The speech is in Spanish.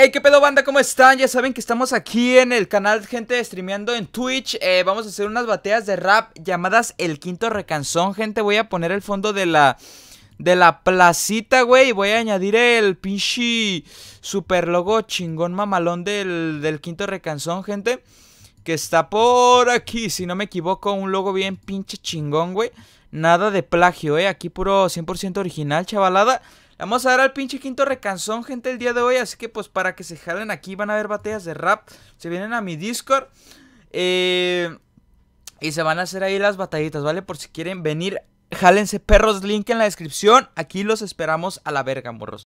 Hey, qué pedo banda, ¿cómo están? Ya saben que estamos aquí en el canal Gente Streameando en Twitch eh, Vamos a hacer unas bateas de rap llamadas El Quinto Recanzón Gente, voy a poner el fondo de la... De la placita, güey. Voy a añadir el pinche super logo chingón mamalón del, del quinto recanzón, gente. Que está por aquí, si no me equivoco. Un logo bien pinche chingón, güey. Nada de plagio, eh. Aquí puro 100% original, chavalada. Vamos a dar al pinche quinto recanzón, gente, el día de hoy. Así que, pues, para que se jalen aquí, van a ver batallas de rap. Se vienen a mi Discord. Eh, y se van a hacer ahí las batallitas, ¿vale? Por si quieren venir, jálense perros, link en la descripción. Aquí los esperamos a la verga, morros.